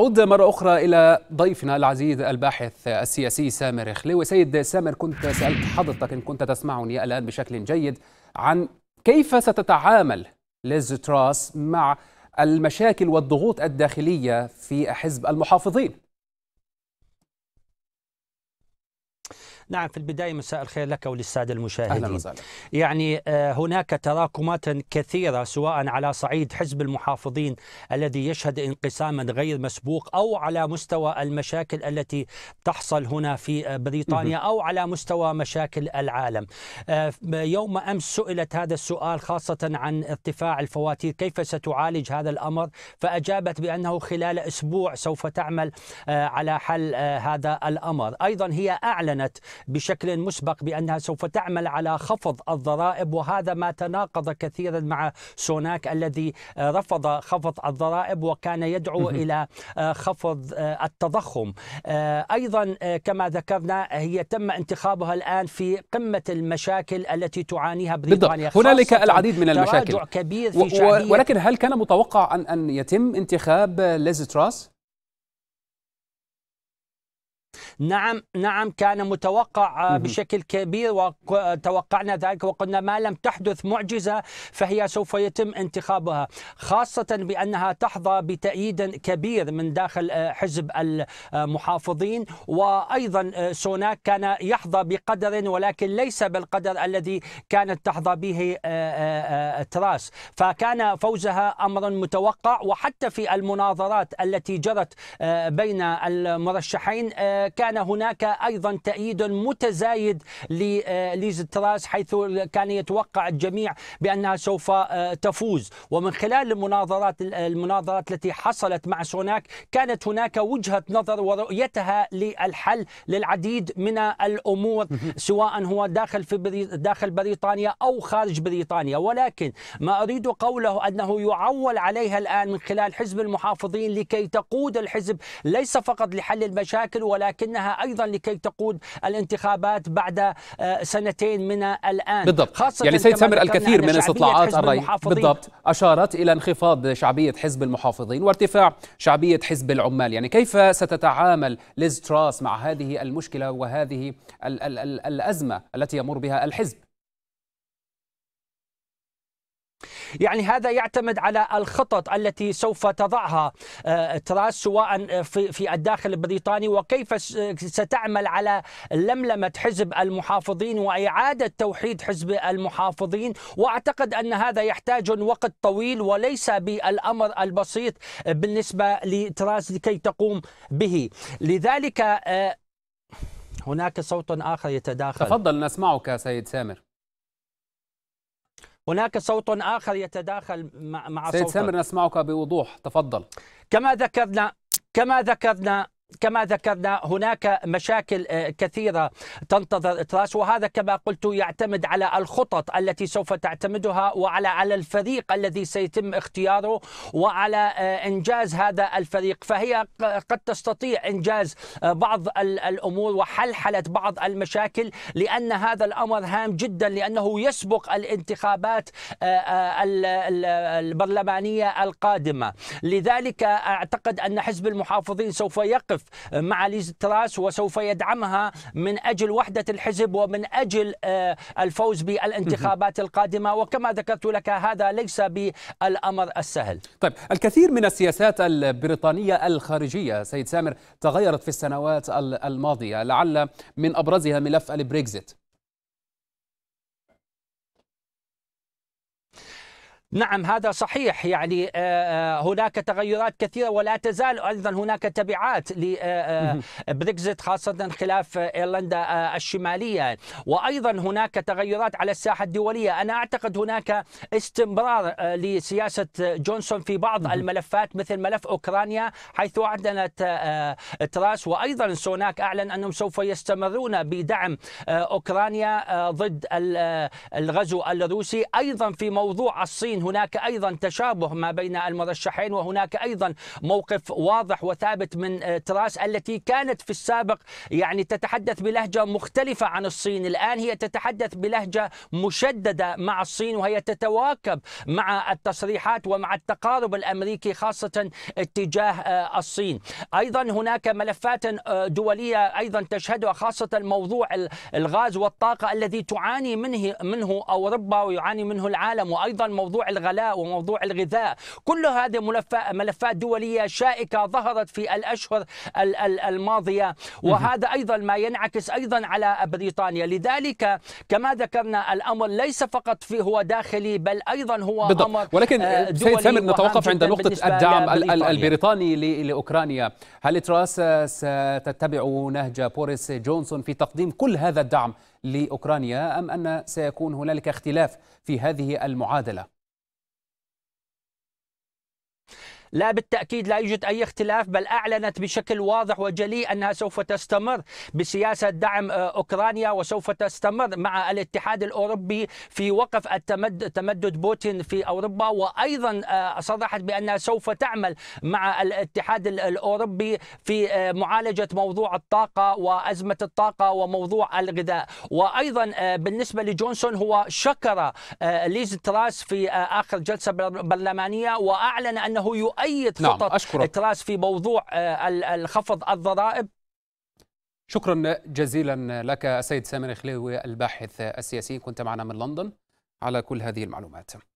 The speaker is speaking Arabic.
أعود مرة أخرى إلى ضيفنا العزيز الباحث السياسي سامر خليوي سيد سامر كنت سألت حضرتك إن كنت تسمعني الآن بشكل جيد عن كيف ستتعامل ليز تراس مع المشاكل والضغوط الداخلية في حزب المحافظين نعم في البداية مساء الخير لك وللسادة المشاهدين أهلا وسهلا يعني آه، هناك تراكمات كثيرة سواء على صعيد حزب المحافظين الذي يشهد انقساما غير مسبوق أو على مستوى المشاكل التي تحصل هنا في آه، بريطانيا أو على مستوى مشاكل العالم آه، يوم أمس سئلت هذا السؤال خاصة عن ارتفاع الفواتير كيف ستعالج هذا الأمر فأجابت بأنه خلال أسبوع سوف تعمل على حل هذا الأمر أيضا هي أعلنت بشكل مسبق بأنها سوف تعمل على خفض الضرائب وهذا ما تناقض كثيرا مع سوناك الذي آه، رفض خفض الضرائب وكان يدعو إلى آه، خفض آه، التضخم أيضا كما ذكرنا هي تم انتخابها الآن في قمة المشاكل التي تعانيها بريطانيا هنالك العديد من المشاكل كبير في ولكن هل كان متوقع أن أن يتم انتخاب ليز تراس؟ نعم نعم كان متوقع آه، بشكل كبير وتوقعنا ذلك وقلنا ما لم تحدث معجزه فهي سوف يتم انتخابها خاصه بانها تحظى بتأييد كبير من داخل آه، حزب المحافظين وايضا آه، سوناك كان يحظى بقدر ولكن ليس بالقدر الذي كانت تحظى به تراس فكان فوزها امر متوقع وحتى في المناظرات التي جرت بين المرشحين كان هناك أيضا تأييد متزايد لليز آه، تراس حيث كان يتوقع الجميع بأنها سوف آه، تفوز ومن خلال المناظرات المناظرات التي حصلت مع سوناك كانت هناك وجهة نظر ورؤيتها للحل للعديد من الأمور سواء هو داخل في داخل بريطانيا أو خارج بريطانيا ولكن ما أريد قوله أنه يعول عليها الآن من خلال حزب المحافظين لكي تقود الحزب ليس فقط لحل المشاكل ولكن ولكنها أيضا لكي تقود الانتخابات بعد آه، سنتين من الآن بالضبط خاصة يعني سيد سامر الكثير من استطلاعات الرأي بالضبط أشارت إلى انخفاض شعبية حزب المحافظين وارتفاع شعبية حزب العمال يعني كيف ستتعامل ليز تراس مع هذه المشكلة وهذه الـ الـ الـ الأزمة التي يمر بها الحزب يعني هذا يعتمد على الخطط التي سوف تضعها آه، تراس سواء في الداخل البريطاني وكيف ستعمل على لملمه حزب المحافظين واعاده توحيد حزب المحافظين واعتقد ان هذا يحتاج وقت طويل وليس بالامر البسيط بالنسبه لتراس لكي تقوم به لذلك آه، هناك صوت اخر يتداخل تفضل نسمعك سيد سامر هناك صوت آخر يتداخل مع سيد سامر نسمعك بوضوح تفضل كما ذكرنا كما ذكرنا كما ذكرنا هناك مشاكل آه، كثيرة تنتظر إطراس وهذا كما قلت يعتمد على الخطط التي سوف تعتمدها وعلى على الفريق الذي سيتم اختياره وعلى آه، إنجاز هذا الفريق فهي قد تستطيع إنجاز آه، بعض الأمور وحلحلة بعض المشاكل لأن هذا الأمر هام جدا لأنه يسبق الانتخابات البرلمانية القادمة لذلك أعتقد أن حزب المحافظين سوف يقف يقف مع ليز تراس وسوف يدعمها من أجل وحدة الحزب ومن أجل آه، الفوز بالانتخابات القادمة وكما ذكرت لك هذا ليس بالأمر السهل طيب الكثير من السياسات البريطانية الخارجية سيد سامر تغيرت في السنوات الماضية لعل من أبرزها ملف البريكزيت نعم هذا صحيح يعني آه، آه، هناك تغيرات كثيرة ولا تزال أيضا هناك تبعات لبريكزيت آه، خاصة خلاف إيرلندا الشمالية وأيضا هناك تغيرات على الساحة الدولية أنا أعتقد هناك استمرار لسياسة جونسون في بعض الملفات مثل ملف أوكرانيا حيث أعلنت تراس وأيضا سوناك أعلن أنهم سوف يستمرون بدعم أوكرانيا ضد الغزو الروسي أيضا في موضوع الصين ولكن هناك أيضا تشابه ما بين المرشحين وهناك أيضا موقف واضح وثابت من تراس آه، التي كانت في السابق يعني تتحدث بلهجة مختلفة عن الصين الآن هي تتحدث بلهجة مشددة مع الصين وهي تتواكب مع التصريحات ومع التقارب الأمريكي خاصة اتجاه آه، الصين أيضا هناك ملفات آه، دولية أيضا تشهدها خاصة موضوع الغاز والطاقة الذي تعاني منه منه أوروبا ويعاني منه العالم وأيضا موضوع الغلاء وموضوع الغذاء كل هذه ملفات دولية شائكة ظهرت في الأشهر الماضية وهذا أيضا ما ينعكس أيضا على بريطانيا لذلك كما ذكرنا الأمر ليس فقط في هو داخلي بل أيضا هو بالضبط. أمر آه، ولكن سيد سامر نتوقف عند نقطة الدعم البريطاني لأوكرانيا هل تراس ستتبع نهج بوريس جونسون في تقديم كل هذا الدعم لأوكرانيا أم أن سيكون هنالك اختلاف في هذه المعادلة؟ لا بالتأكيد لا يوجد أي اختلاف بل أعلنت بشكل واضح وجلي أنها سوف تستمر بسياسة دعم آه، أوكرانيا وسوف تستمر مع الاتحاد الأوروبي في وقف التمدد تمدد بوتين في أوروبا وأيضا آه، صرحت بأنها سوف تعمل مع الاتحاد الأوروبي في آه، معالجة موضوع الطاقة وأزمة الطاقة وموضوع الغذاء وأيضا بالنسبة لجونسون هو شكر ليز تراس في آخر جلسة برلمانية وأعلن أنه يؤ اي نعم، خطط نعم أشكرك. في موضوع آه، الخفض الضرائب شكرا جزيلا لك السيد سامر خليوي الباحث السياسي كنت معنا من لندن على كل هذه المعلومات